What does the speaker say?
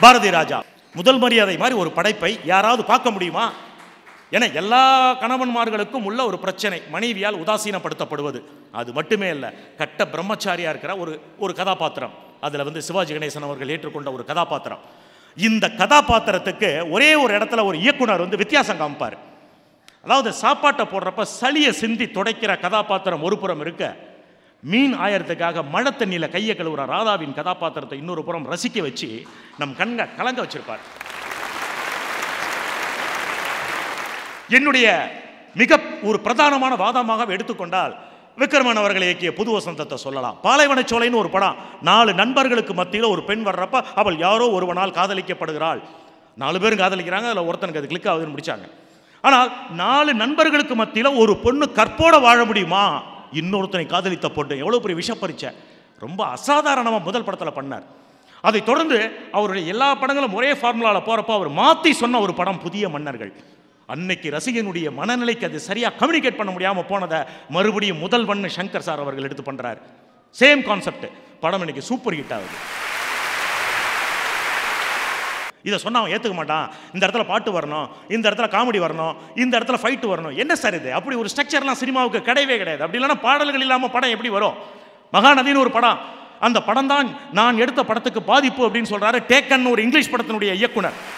பாரதி ராஜா முதல் மரியாதை மாதிரி ஒரு படைப்பை யாராவது பார்க்க முடியுமா என எல்லா கணவன்மார்களுக்கும் உள்ள ஒரு பிரச்சனை மனைவியால் உதாசீனப்படுத்தப்படுவது அது மட்டுமே இல்லை கட்ட பிரம்மச்சாரியா இருக்கிற ஒரு ஒரு கதாபாத்திரம் அதில் வந்து சிவாஜி கணேசன் அவர்கள் ஏற்றுக்கொண்ட ஒரு கதாபாத்திரம் இந்த கதாபாத்திரத்துக்கு ஒரே ஒரு இடத்துல ஒரு இயக்குனர் வந்து வித்தியாசம் காமிப்பார் அதாவது சாப்பாட்டை போடுறப்ப சளியை சிந்தி துடைக்கிற கதாபாத்திரம் ஒரு புறம் இருக்க மீன் ஆயறதுக்காக மழை தண்ணியில் கையை கழுவுற ராதாவின் கதாபாத்திரத்தை இன்னொரு புறம் ரசிக்க வச்சு நம் கண்கள் கலங்க வச்சிருப்பார் என்னுடைய மிக ஒரு பிரதானமான வாதமாக எடுத்துக்கொண்டால் விக்ரமன் அவர்களை இயக்கிய புது வசந்தத்தை சொல்லலாம் பாலைவனச்சோலைன்னு ஒரு படம் நாலு நண்பர்களுக்கு மத்தியில் ஒரு பெண் வர்றப்ப அவள் யாரோ ஒருவனால் காதலிக்கப்படுகிறாள் நாலு பேரும் காதலிக்கிறாங்க அதில் ஒருத்தனுக்கு அது கிளிக் ஆகுதுன்னு முடிச்சாங்க ஆனால் நாலு நண்பர்களுக்கு மத்தியில் ஒரு பொண்ணு கற்போட வாழ முடியுமா இன்னொருத்தனை காதலித்த பொண்ணு எவ்வளோ பெரிய விஷப்பரிச்சை ரொம்ப அசாதாரணமாக முதல் படத்தில் பண்ணார் அதை தொடர்ந்து அவருடைய எல்லா படங்களும் ஒரே ஃபார்முலாவில் போகிறப்ப அவர் மாற்றி சொன்ன ஒரு படம் புதிய மன்னர்கள் அன்னைக்கு ரசிகனுடைய மனநிலைக்கு அது சரியாக கம்யூனிகேட் பண்ண முடியாமல் போனதை மறுபடியும் முதல் வண்ணு சங்கர் சார் அவர்கள் எடுத்து பண்ணுறார் சேம் கான்செப்ட் படம் இன்னைக்கு சூப்பர் ஹிட் ஆகுது இதை சொன்னால் அவன் ஏற்றுக்க மாட்டான் இந்த இடத்துல பாட்டு வரணும் இந்த இடத்துல காமெடி வரணும் இந்த இடத்துல ஃபைட்டு வரணும் என்ன சார் இது அப்படி ஒரு ஸ்ட்ரக்சர்லாம் சினிமாவுக்கு கிடையவே கிடையாது அப்படி இல்லைன்னா பாடல்கள் இல்லாமல் படம் எப்படி வரும் மகாநதின்னு ஒரு படம் அந்த படம் தான் நான் எடுத்த படத்துக்கு பாதிப்பு அப்படின்னு சொல்கிறாரு டேக்கன் ஒரு இங்கிலீஷ் படத்தினுடைய இயக்குனர்